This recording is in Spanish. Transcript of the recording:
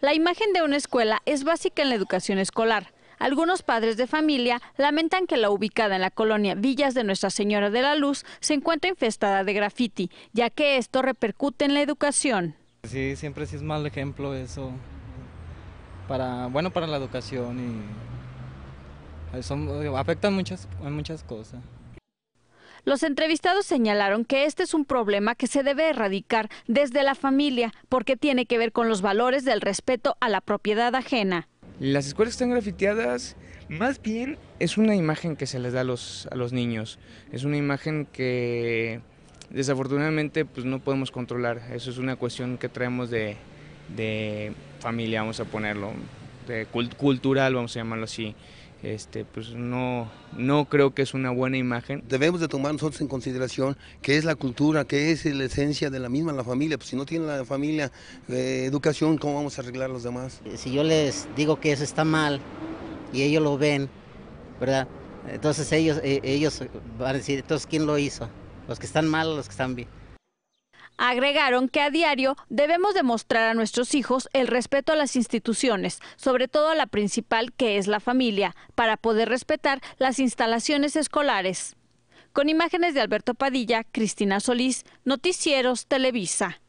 La imagen de una escuela es básica en la educación escolar. Algunos padres de familia lamentan que la ubicada en la colonia Villas de Nuestra Señora de la Luz se encuentra infestada de grafiti, ya que esto repercute en la educación. Sí, siempre sí es mal ejemplo eso, para, bueno, para la educación y son, eh, afectan muchas cosas. Los entrevistados señalaron que este es un problema que se debe erradicar desde la familia porque tiene que ver con los valores del respeto a la propiedad ajena. Las escuelas están grafiteadas, más bien es una imagen que se les da a los, niños, es una imagen que desafortunadamente pues no podemos controlar, eso es una cuestión que traemos de, familia, vamos a ponerlo, de cultural, vamos a llamarlo así este, pues no, no creo que es una buena imagen. Debemos de tomar nosotros en consideración qué es la cultura, qué es la esencia de la misma la familia, pues si no tiene la familia eh, educación, ¿cómo vamos a arreglar los demás? Eh, si yo les digo que eso está mal y ellos lo ven, ¿verdad? Entonces ellos, eh, ellos van a decir, entonces ¿quién lo hizo? Los que están mal o los que están bien. Agregaron que a diario debemos demostrar a nuestros hijos el respeto a las instituciones, sobre todo a la principal que es la familia, para poder respetar las instalaciones escolares. Con imágenes de Alberto Padilla, Cristina Solís, Noticieros Televisa.